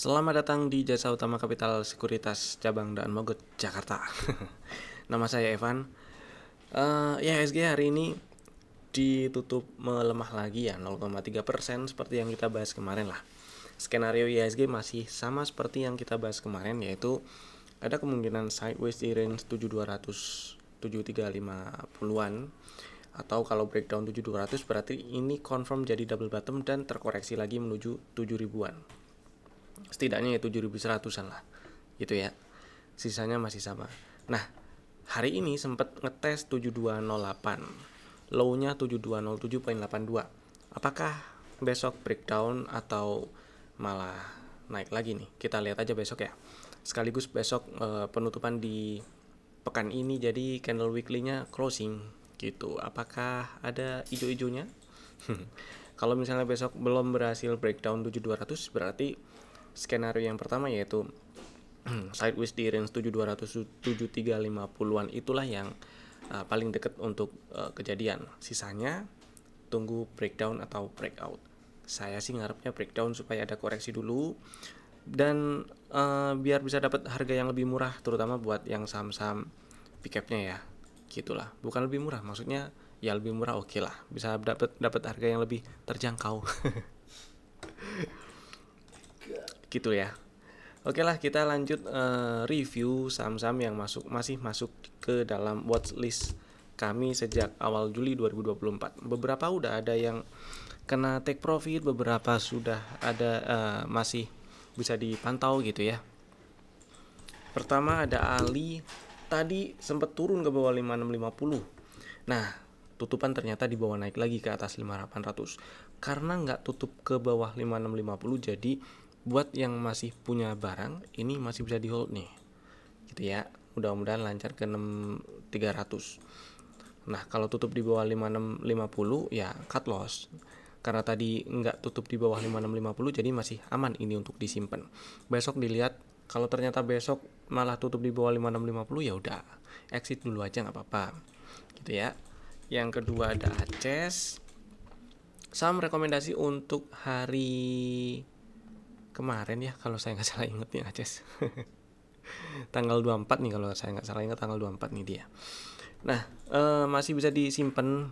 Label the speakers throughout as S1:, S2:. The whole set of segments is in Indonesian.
S1: Selamat datang di Jasa Utama Kapital Sekuritas Cabang daan Mogot Jakarta. Nama saya Evan. Uh, ya SG hari ini ditutup melemah lagi ya 0,3 seperti yang kita bahas kemarin lah. Skenario ISG masih sama seperti yang kita bahas kemarin yaitu ada kemungkinan sideways di range 7200 7350-an atau kalau breakdown 7200 berarti ini confirm jadi double bottom dan terkoreksi lagi menuju 7000-an setidaknya ya 7.100an lah gitu ya sisanya masih sama nah hari ini sempat ngetes 7208 low-nya 7207.82 apakah besok breakdown atau malah naik lagi nih kita lihat aja besok ya sekaligus besok e, penutupan di pekan ini jadi candle weekly-nya closing gitu apakah ada ijo-ijonya kalau misalnya besok belum berhasil breakdown 7200 berarti skenario yang pertama yaitu sideways di range 7200-7350-an itulah yang uh, paling dekat untuk uh, kejadian. Sisanya tunggu breakdown atau breakout. Saya sih ngarepnya breakdown supaya ada koreksi dulu dan uh, biar bisa dapat harga yang lebih murah terutama buat yang saham-saham pickupnya ya. Gitulah. Bukan lebih murah, maksudnya ya lebih murah oke okay lah. Bisa dapat dapat harga yang lebih terjangkau. gitu ya Oke lah kita lanjut uh, review saham-saham yang masuk masih masuk ke dalam watchlist kami sejak awal Juli 2024. Beberapa udah ada yang kena take profit, beberapa sudah ada uh, masih bisa dipantau gitu ya. Pertama ada Ali tadi sempat turun ke bawah 5650. Nah, tutupan ternyata dibawa naik lagi ke atas 5800. Karena nggak tutup ke bawah 5650 jadi buat yang masih punya barang ini masih bisa di hold nih gitu ya mudah-mudahan lancar ke 6300 nah kalau tutup di bawah 5650 ya cut loss karena tadi nggak tutup di bawah 5650 jadi masih aman ini untuk disimpan besok dilihat kalau ternyata besok malah tutup di bawah 5650 ya udah exit dulu aja nggak apa-apa gitu ya yang kedua ada Aces saham rekomendasi untuk hari kemarin ya kalau saya nggak salah inget nih Aces tanggal 24 nih kalau saya nggak salah ingat tanggal 24 nih dia nah eh, masih bisa disimpan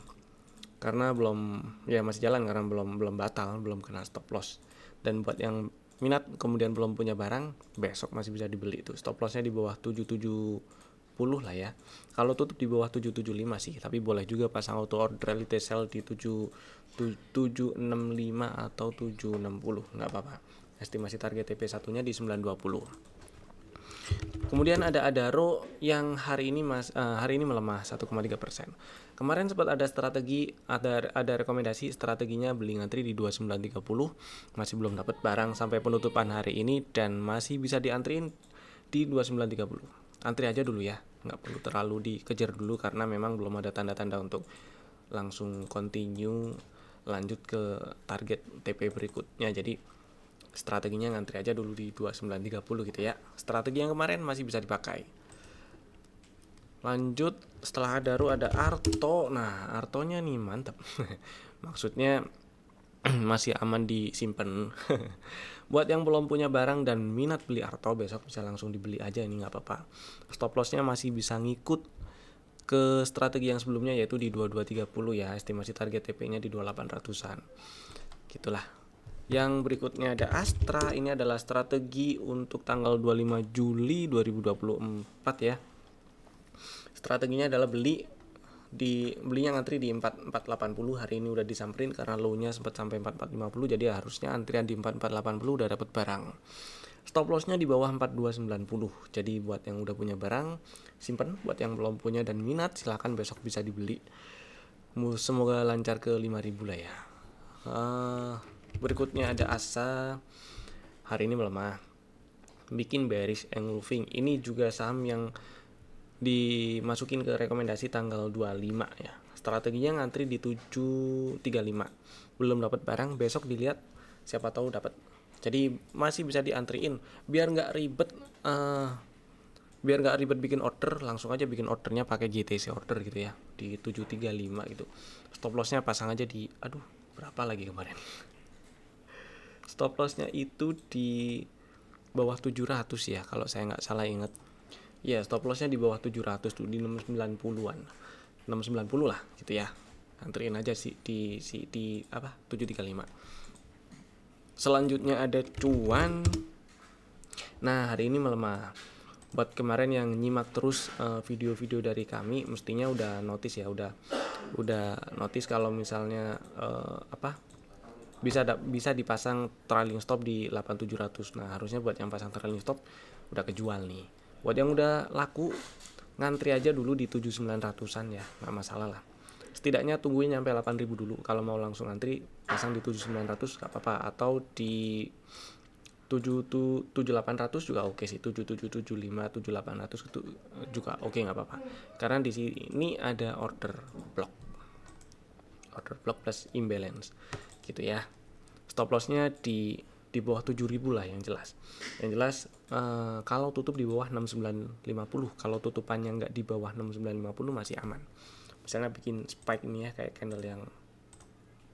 S1: karena belum ya masih jalan karena belum belum batal belum kena stop loss dan buat yang minat kemudian belum punya barang besok masih bisa dibeli itu stop lossnya di bawah 770 lah ya kalau tutup di bawah 775 sih tapi boleh juga pasang auto order reality sell di 7 765 atau 760 nggak apa-apa estimasi target TP satunya di 920. Kemudian ada Adaro yang hari ini mas uh, hari ini melemah 1,3 persen. Kemarin sempat ada strategi ada ada rekomendasi strateginya beli ngantri di 2930 masih belum dapat barang sampai penutupan hari ini dan masih bisa diantriin di 2930. Antri aja dulu ya, nggak perlu terlalu dikejar dulu karena memang belum ada tanda-tanda untuk langsung continue lanjut ke target TP berikutnya. Jadi strateginya ngantri aja dulu di 2930 gitu ya strategi yang kemarin masih bisa dipakai lanjut setelah Daru ada Arto nah Artonya nih mantep. maksudnya masih aman disimpan buat yang belum punya barang dan minat beli Arto besok bisa langsung dibeli aja ini nggak apa-apa stop lossnya masih bisa ngikut ke strategi yang sebelumnya yaitu di 2230 ya estimasi target TP nya di 2800an gitulah yang berikutnya ada Astra, ini adalah strategi untuk tanggal 25 Juli 2024 ya. Strateginya adalah beli di belinya ngantri di 4480 hari ini udah disamperin karena low-nya sempat sampai 4450 jadi harusnya antrian di 4480 udah dapat barang. Stop loss-nya di bawah 4290. Jadi buat yang udah punya barang simpen, buat yang belum punya dan minat silahkan besok bisa dibeli. Semoga lancar ke 5000 lah ya. Uh, Berikutnya ada ASA hari ini melemah. Bikin bearish engulfing. Ini juga saham yang dimasukin ke rekomendasi tanggal 25 ya. Strateginya ngantri di 735. Belum dapat barang, besok dilihat siapa tahu dapat. Jadi masih bisa diantriin biar nggak ribet uh, biar nggak ribet bikin order langsung aja bikin ordernya pakai GTC order gitu ya di 735 gitu stop lossnya pasang aja di aduh berapa lagi kemarin stop lossnya itu di bawah 700 ya kalau saya nggak salah ingat ya stop lossnya di bawah 700 tuh di 690-an 690 lah gitu ya anterin aja sih di si di apa 735 selanjutnya ada cuan nah hari ini melemah buat kemarin yang nyimak terus eh, video-video uh, dari kami mestinya udah notice ya udah udah notice kalau misalnya uh, apa bisa da- bisa dipasang trailing stop di 8700 nah harusnya buat yang pasang trailing stop udah kejual nih buat yang udah laku ngantri aja dulu di 7900an ya nggak masalah lah setidaknya tungguin sampai 8000 dulu kalau mau langsung ngantri pasang di 7900 nggak apa-apa atau di 7800 juga oke sih 7775 7800 itu juga oke okay, nggak apa-apa karena di sini ada order block order block plus imbalance gitu ya stop lossnya di di bawah 7000 lah yang jelas yang jelas uh, kalau tutup di bawah 6950 kalau tutupannya nggak di bawah 6950 masih aman misalnya bikin spike ini ya kayak candle yang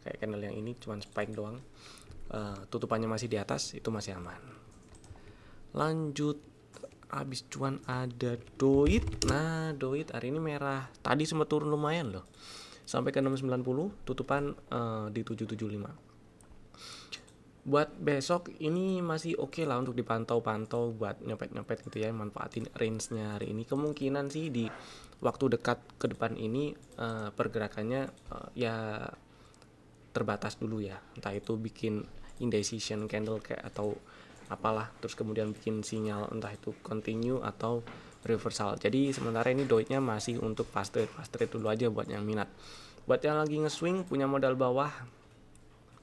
S1: kayak candle yang ini cuman spike doang uh, tutupannya masih di atas itu masih aman lanjut habis cuan ada doit nah doit hari ini merah tadi sempat turun lumayan loh sampai ke 690 tutupan uh, di 775 buat besok ini masih oke okay lah untuk dipantau-pantau buat nyopet-nyopet gitu ya manfaatin range-nya hari ini kemungkinan sih di waktu dekat ke depan ini uh, pergerakannya uh, ya terbatas dulu ya entah itu bikin indecision candle kayak atau apalah terus kemudian bikin sinyal entah itu continue atau reversal jadi sementara ini doitnya masih untuk pas trade pas trade dulu aja buat yang minat buat yang lagi nge-swing punya modal bawah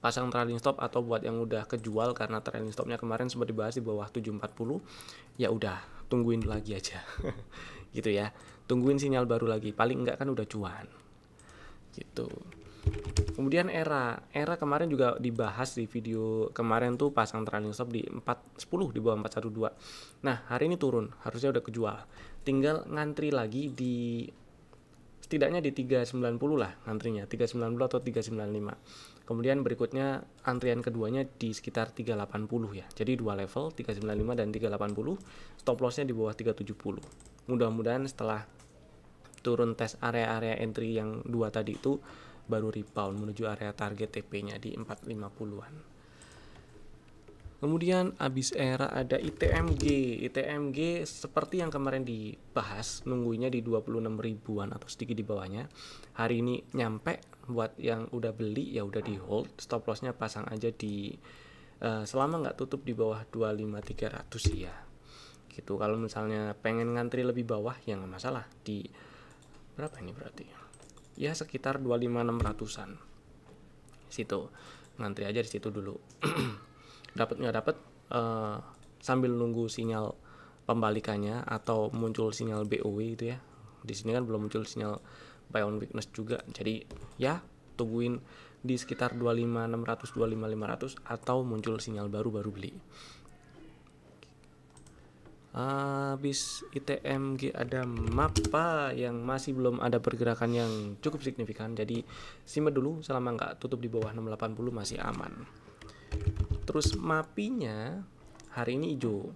S1: pasang trailing stop atau buat yang udah kejual karena trailing stopnya kemarin sempat dibahas di bawah 740 ya udah tungguin lagi aja gitu ya tungguin sinyal baru lagi paling enggak kan udah cuan gitu Kemudian era, era kemarin juga dibahas di video kemarin tuh pasang trailing stop di 410 di bawah 412. Nah, hari ini turun, harusnya udah kejual. Tinggal ngantri lagi di setidaknya di 390 lah ngantrinya, 390 atau 395. Kemudian berikutnya antrian keduanya di sekitar 380 ya. Jadi dua level 395 dan 380, stop lossnya di bawah 370. Mudah-mudahan setelah turun tes area-area entry yang dua tadi itu baru rebound menuju area target TP-nya di 450-an. Kemudian abis era ada ITMG. ITMG seperti yang kemarin dibahas, nunggunya di 26 ribuan atau sedikit di bawahnya. Hari ini nyampe buat yang udah beli ya udah di hold. Stop lossnya pasang aja di uh, selama nggak tutup di bawah 25300 ya. Gitu. Kalau misalnya pengen ngantri lebih bawah ya nggak masalah di berapa ini berarti? ya sekitar 25600-an situ ngantri aja di situ dulu dapat nggak dapat uh, eh, sambil nunggu sinyal pembalikannya atau muncul sinyal BOW itu ya di sini kan belum muncul sinyal buy on weakness juga jadi ya tungguin di sekitar 25600 25500 atau muncul sinyal baru baru beli habis ITMG ada MAPA yang masih belum ada pergerakan yang cukup signifikan jadi simak dulu selama nggak tutup di bawah 680 masih aman terus mapinya hari ini hijau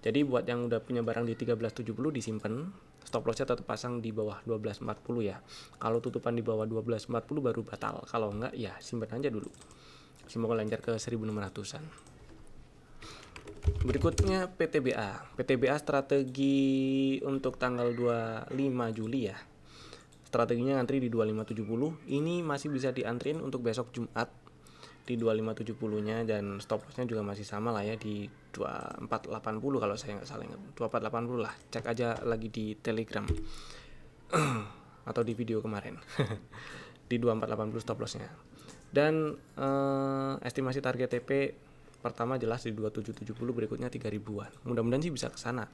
S1: jadi buat yang udah punya barang di 1370 disimpan stop lossnya tetap pasang di bawah 1240 ya kalau tutupan di bawah 1240 baru batal kalau nggak ya simpan aja dulu semoga lancar ke 1600an Berikutnya PTBA. PTBA strategi untuk tanggal 25 Juli ya. Strateginya antri di 2570. Ini masih bisa diantrin untuk besok Jumat di 2570-nya dan stop loss-nya juga masih sama lah ya di 2480 kalau saya nggak salah ingat 2480 lah cek aja lagi di telegram atau di video kemarin di 2480 stop loss-nya. dan eh, estimasi target TP pertama jelas di 2770 berikutnya 3000-an mudah-mudahan sih bisa ke sana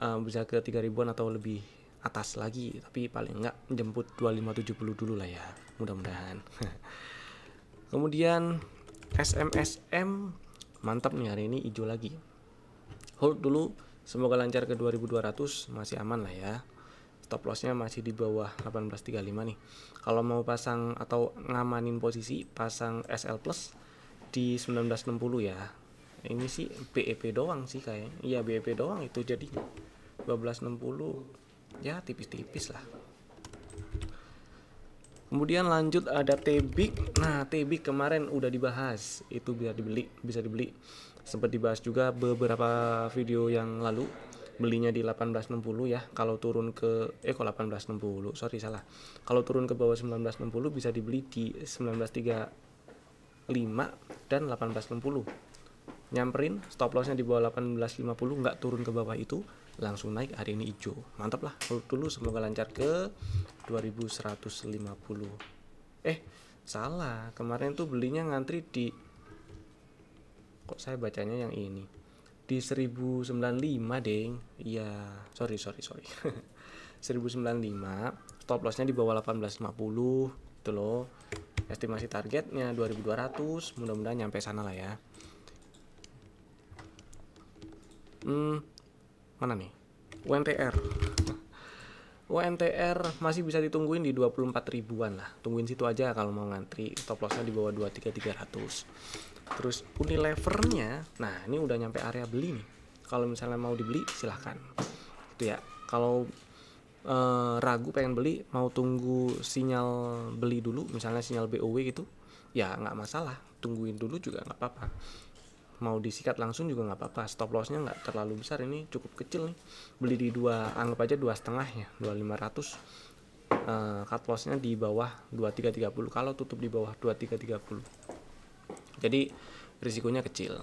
S1: uh, bisa ke 3000-an atau lebih atas lagi tapi paling enggak jemput 2570 dulu lah ya mudah-mudahan kemudian SMSM mantap nih hari ini hijau lagi hold dulu semoga lancar ke 2200 masih aman lah ya stop lossnya masih di bawah 1835 nih kalau mau pasang atau ngamanin posisi pasang SL plus di 1960 ya ini sih BEP doang sih kayaknya iya BEP doang itu jadi 1260 ya tipis-tipis lah kemudian lanjut ada tebik nah tebik kemarin udah dibahas itu bisa dibeli bisa dibeli sempat dibahas juga beberapa video yang lalu belinya di 1860 ya kalau turun ke eh 1860 sorry salah kalau turun ke bawah 1960 bisa dibeli di 193 5 dan 18.60 nyamperin stop lossnya di bawah 18.50 nggak turun ke bawah itu langsung naik hari ini hijau mantap lah hold dulu semoga lancar ke 2150 eh salah kemarin tuh belinya ngantri di kok saya bacanya yang ini di 1095 deng iya sorry sorry sorry 1095 stop lossnya di bawah 1850 itu loh estimasi targetnya 2200 mudah-mudahan nyampe sana lah ya hmm, mana nih UNTR UNTR masih bisa ditungguin di 24 ribuan lah tungguin situ aja kalau mau ngantri stop lossnya di bawah 23300 terus Unilevernya nah ini udah nyampe area beli nih kalau misalnya mau dibeli silahkan itu ya kalau Eh, ragu pengen beli mau tunggu sinyal beli dulu misalnya sinyal BOW gitu ya nggak masalah tungguin dulu juga nggak apa-apa mau disikat langsung juga nggak apa-apa stop lossnya nggak terlalu besar ini cukup kecil nih beli di dua anggap aja dua setengah ya dua lima ratus eh, cut lossnya di bawah dua tiga tiga puluh kalau tutup di bawah dua tiga tiga puluh jadi risikonya kecil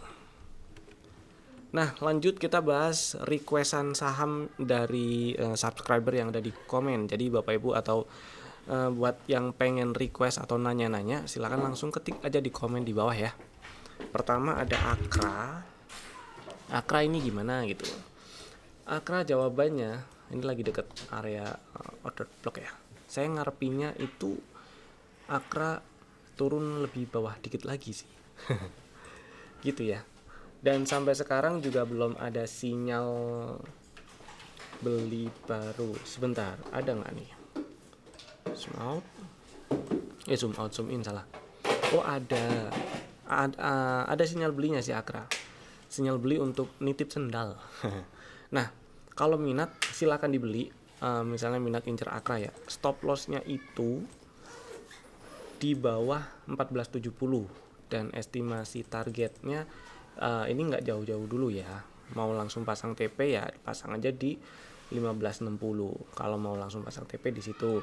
S1: Nah, lanjut kita bahas requestan saham dari uh, subscriber yang ada di komen. Jadi Bapak Ibu atau uh, buat yang pengen request atau nanya-nanya, silakan langsung ketik aja di komen di bawah ya. Pertama ada Akra. Akra ini gimana gitu. Akra jawabannya ini lagi deket area uh, order block ya. Saya ngarepinya itu Akra turun lebih bawah dikit lagi sih. gitu ya dan sampai sekarang juga belum ada sinyal beli baru sebentar ada nggak nih zoom out eh zoom out zoom in salah oh ada ada, ada sinyal belinya si Akra sinyal beli untuk nitip sendal nah kalau minat silahkan dibeli uh, misalnya minat incer Akra ya stop lossnya itu di bawah 1470 dan estimasi targetnya uh, ini nggak jauh-jauh dulu ya mau langsung pasang TP ya pasang aja di 1560 kalau mau langsung pasang TP di situ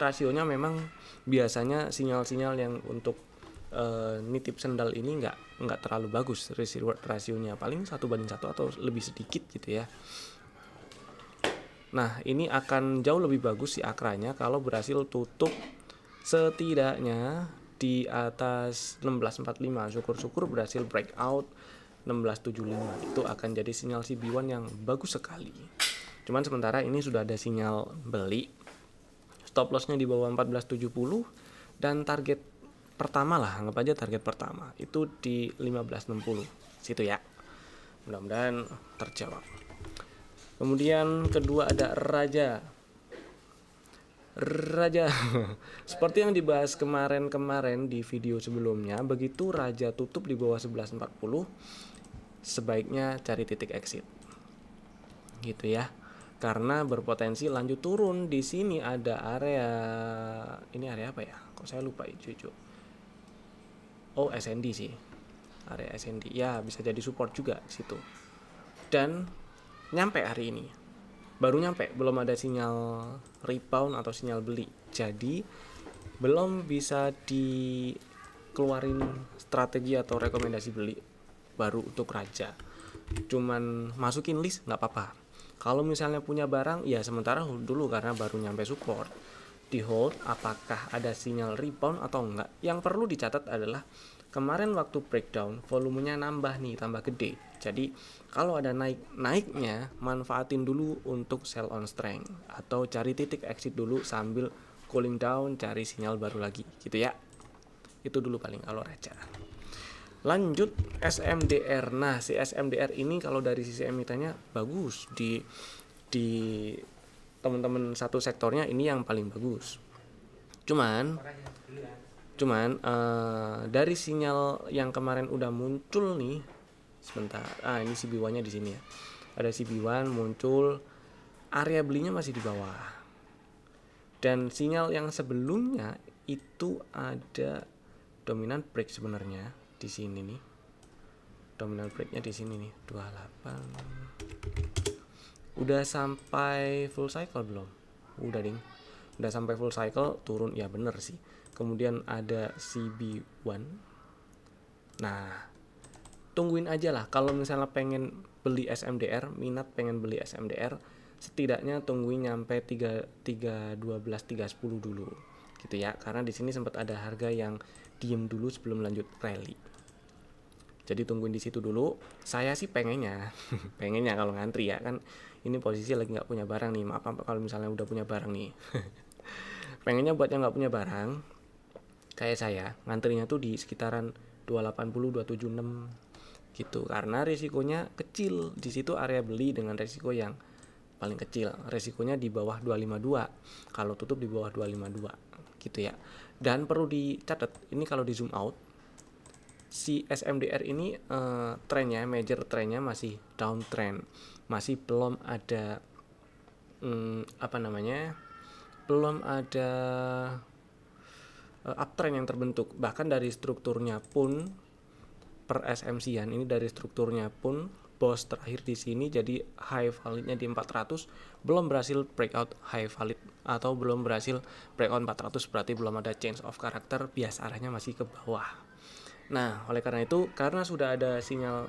S1: rasionya memang biasanya sinyal-sinyal yang untuk uh, nitip sendal ini nggak nggak terlalu bagus risk reward rasionya paling satu banding satu atau lebih sedikit gitu ya nah ini akan jauh lebih bagus si akranya kalau berhasil tutup setidaknya di atas 1645 syukur-syukur berhasil breakout 1675 itu akan jadi sinyal CB1 yang bagus sekali cuman sementara ini sudah ada sinyal beli stop lossnya di bawah 1470 dan target pertama lah anggap aja target pertama itu di 1560 situ ya mudah-mudahan terjawab kemudian kedua ada raja raja. Seperti yang dibahas kemarin-kemarin di video sebelumnya, begitu raja tutup di bawah 11.40, sebaiknya cari titik exit. Gitu ya. Karena berpotensi lanjut turun. Di sini ada area ini area apa ya? Kok saya lupa cucu. Oh, SND sih. Area SND. Ya, bisa jadi support juga situ. Dan nyampe hari ini baru nyampe belum ada sinyal rebound atau sinyal beli jadi belum bisa dikeluarin strategi atau rekomendasi beli baru untuk raja cuman masukin list nggak apa-apa kalau misalnya punya barang ya sementara hold dulu karena baru nyampe support di hold apakah ada sinyal rebound atau enggak yang perlu dicatat adalah kemarin waktu breakdown volumenya nambah nih tambah gede jadi kalau ada naik naiknya manfaatin dulu untuk sell on strength atau cari titik exit dulu sambil cooling down cari sinyal baru lagi gitu ya itu dulu paling kalau raja lanjut SMDR nah si SMDR ini kalau dari sisi emitennya bagus di di teman-teman satu sektornya ini yang paling bagus cuman cuman uh, dari sinyal yang kemarin udah muncul nih sebentar ah ini si biwannya di sini ya ada si biwan muncul area belinya masih di bawah dan sinyal yang sebelumnya itu ada dominan break sebenarnya di sini nih dominan breaknya di sini nih 28 udah sampai full cycle belum udah ding udah sampai full cycle turun ya bener sih kemudian ada CB1 nah tungguin aja lah kalau misalnya pengen beli SMDR minat pengen beli SMDR setidaknya tungguin nyampe 3 3 12 310 dulu gitu ya karena di sini sempat ada harga yang diem dulu sebelum lanjut rally jadi tungguin di situ dulu saya sih pengennya pengennya kalau ngantri ya kan ini posisi lagi nggak punya barang nih maaf kalau misalnya udah punya barang nih pengennya buat yang nggak punya barang kayak saya ngantrinya tuh di sekitaran 280 276 gitu karena risikonya kecil di situ area beli dengan risiko yang paling kecil risikonya di bawah 252 kalau tutup di bawah 252 gitu ya dan perlu dicatat ini kalau di zoom out si SMDR ini uh, trennya major trennya masih downtrend masih belum ada um, apa namanya belum ada uh, uptrend yang terbentuk bahkan dari strukturnya pun per SMC-an ini dari strukturnya pun bos terakhir di sini jadi high validnya di 400 belum berhasil breakout high valid atau belum berhasil breakout 400 berarti belum ada change of character bias arahnya masih ke bawah Nah, oleh karena itu, karena sudah ada sinyal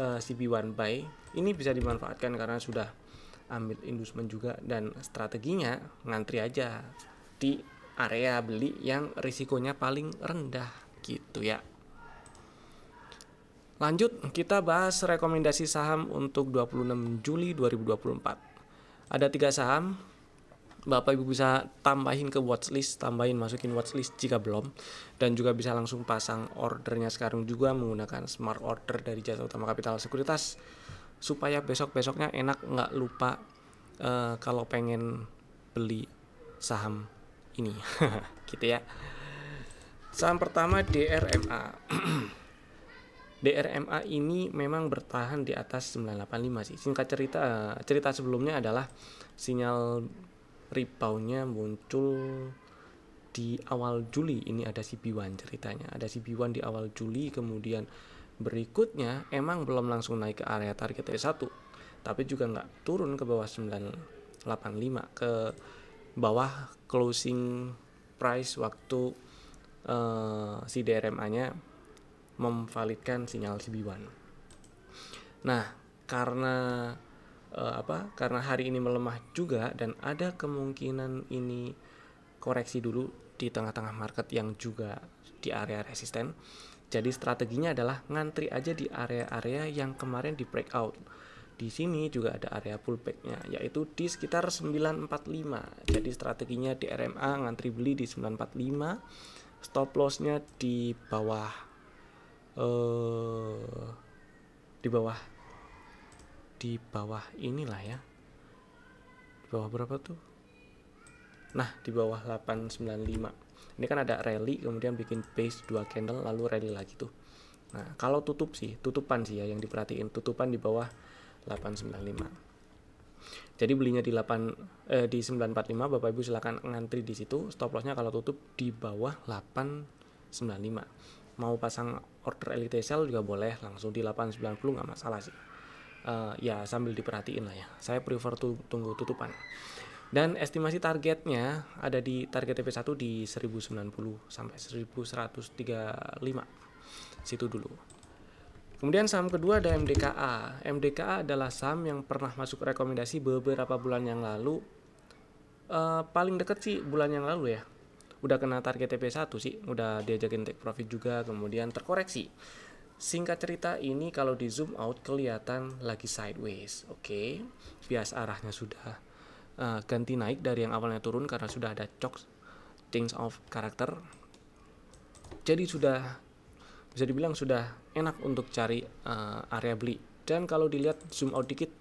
S1: uh, eh, CB1 buy, ini bisa dimanfaatkan karena sudah ambil inducement juga dan strateginya ngantri aja di area beli yang risikonya paling rendah gitu ya. Lanjut, kita bahas rekomendasi saham untuk 26 Juli 2024. Ada tiga saham, Bapak Ibu bisa tambahin ke watchlist, tambahin masukin watchlist jika belum. Dan juga bisa langsung pasang ordernya sekarang juga menggunakan smart order dari jasa utama kapital sekuritas. Supaya besok-besoknya enak nggak lupa uh, kalau pengen beli saham ini gitu ya saham pertama DRMA DRMA ini memang bertahan di atas 985 sih singkat cerita eh, cerita sebelumnya adalah sinyal reboundnya muncul di awal Juli ini ada CB1 ceritanya ada CB1 di awal Juli kemudian berikutnya emang belum langsung naik ke area target T1 tapi juga nggak turun ke bawah 985 ke bawah closing price waktu uh, si DRMA-nya memvalidkan sinyal CB1. Nah, karena uh, apa? Karena hari ini melemah juga dan ada kemungkinan ini koreksi dulu di tengah-tengah market yang juga di area resisten. Jadi strateginya adalah ngantri aja di area-area yang kemarin di breakout di sini juga ada area pullbacknya yaitu di sekitar 945. Jadi strateginya di RMA ngantri beli di 945, stop lossnya di bawah eh di bawah di bawah inilah ya. Di bawah berapa tuh? Nah, di bawah 895. Ini kan ada rally kemudian bikin base dua candle lalu rally lagi tuh. Nah, kalau tutup sih, tutupan sih ya yang diperhatiin, tutupan di bawah 895 jadi belinya di 8 eh, di 945 Bapak Ibu silakan ngantri di situ stop lossnya kalau tutup di bawah 895 mau pasang order elite sell juga boleh langsung di 890 nggak masalah sih uh, ya sambil diperhatiin lah ya saya prefer tu tunggu tutupan dan estimasi targetnya ada di target TP1 di 1090 sampai 1135 situ dulu Kemudian saham kedua ada MDKA. MDKA adalah saham yang pernah masuk rekomendasi beberapa bulan yang lalu. E, paling deket sih bulan yang lalu ya. Udah kena target TP1 sih, udah diajakin take profit juga, kemudian terkoreksi. Singkat cerita ini kalau di zoom out kelihatan lagi sideways, oke? Okay? Bias arahnya sudah e, ganti naik dari yang awalnya turun karena sudah ada shock change of character. Jadi sudah bisa dibilang sudah enak untuk cari uh, area beli dan kalau dilihat zoom out dikit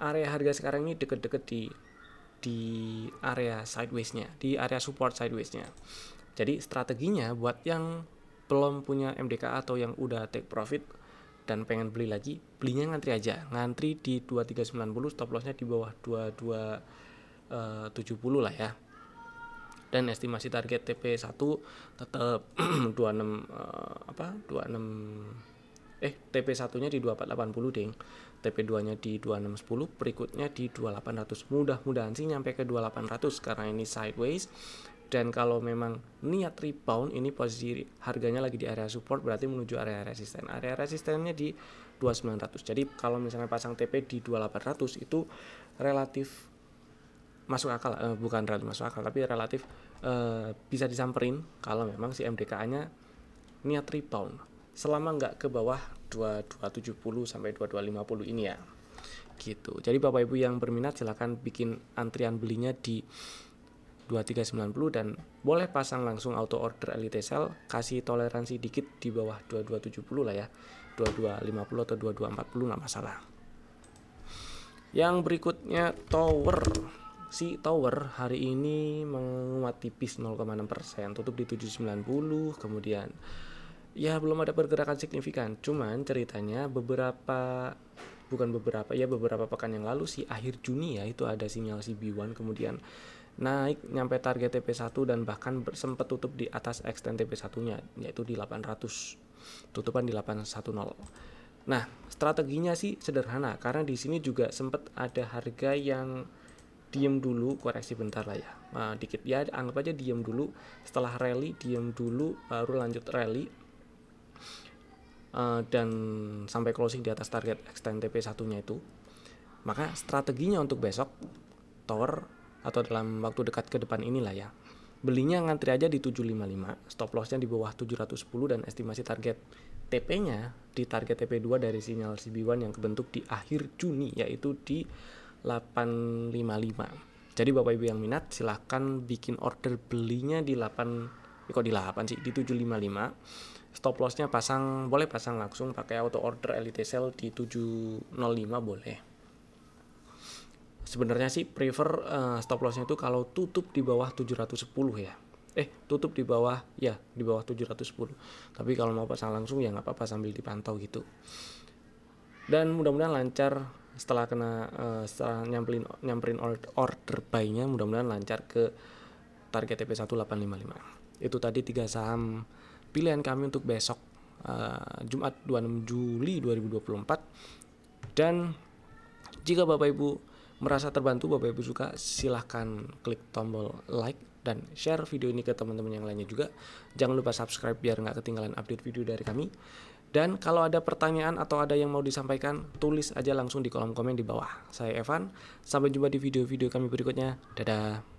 S1: area harga sekarang ini deket-deket di di area sideways-nya di area support sideways-nya jadi strateginya buat yang belum punya MDK atau yang udah take profit dan pengen beli lagi belinya ngantri aja ngantri di 2390 stop lossnya di bawah 2270 eh, lah ya dan estimasi target TP1 tetap 26 uh, apa 26 eh TP1-nya di 2480 ding. TP2-nya di 2610, berikutnya di 2800. Mudah-mudahan sih nyampe ke 2800 karena ini sideways dan kalau memang niat rebound ini posisi harganya lagi di area support berarti menuju area resisten area resistennya di 2900 jadi kalau misalnya pasang TP di 2800 itu relatif masuk akal uh, bukan relatif masuk akal tapi relatif uh, bisa disamperin kalau memang si MDKA-nya niat rebound selama nggak ke bawah 2270 sampai 2250 ini ya gitu jadi bapak ibu yang berminat silahkan bikin antrian belinya di 2390 dan boleh pasang langsung auto order Elite sell kasih toleransi dikit di bawah 2270 lah ya 2250 atau 2240 nggak masalah yang berikutnya tower si tower hari ini menguat tipis 0,6% tutup di 790 kemudian ya belum ada pergerakan signifikan cuman ceritanya beberapa bukan beberapa ya beberapa pekan yang lalu si akhir Juni ya itu ada sinyal si b 1 kemudian naik nyampe target TP1 dan bahkan sempat tutup di atas extend TP1 nya yaitu di 800 tutupan di 810 nah strateginya sih sederhana karena di sini juga sempat ada harga yang diem dulu koreksi bentar lah ya uh, dikit ya anggap aja diem dulu setelah rally diem dulu baru lanjut rally uh, dan sampai closing di atas target extend TP satunya itu maka strateginya untuk besok tower atau dalam waktu dekat ke depan inilah ya belinya ngantri aja di 755 stop lossnya di bawah 710 dan estimasi target TP-nya di target TP2 dari sinyal CB1 yang kebentuk di akhir Juni yaitu di 855 jadi bapak ibu yang minat silahkan bikin order belinya di 8 kok di 8 sih di 755 stop lossnya pasang boleh pasang langsung pakai auto order elite sell di 705 boleh sebenarnya sih prefer uh, stop lossnya itu kalau tutup di bawah 710 ya eh tutup di bawah ya di bawah 710 tapi kalau mau pasang langsung ya nggak apa-apa sambil dipantau gitu dan mudah-mudahan lancar setelah kena uh, setelah nyamperin nyamperin order buy-nya mudah-mudahan lancar ke target TP1855. Itu tadi tiga saham pilihan kami untuk besok uh, Jumat 26 Juli 2024 dan jika Bapak Ibu merasa terbantu Bapak Ibu suka silahkan klik tombol like dan share video ini ke teman-teman yang lainnya juga. Jangan lupa subscribe biar nggak ketinggalan update video dari kami. Dan kalau ada pertanyaan atau ada yang mau disampaikan, tulis aja langsung di kolom komen di bawah. Saya Evan, sampai jumpa di video-video kami berikutnya. Dadah!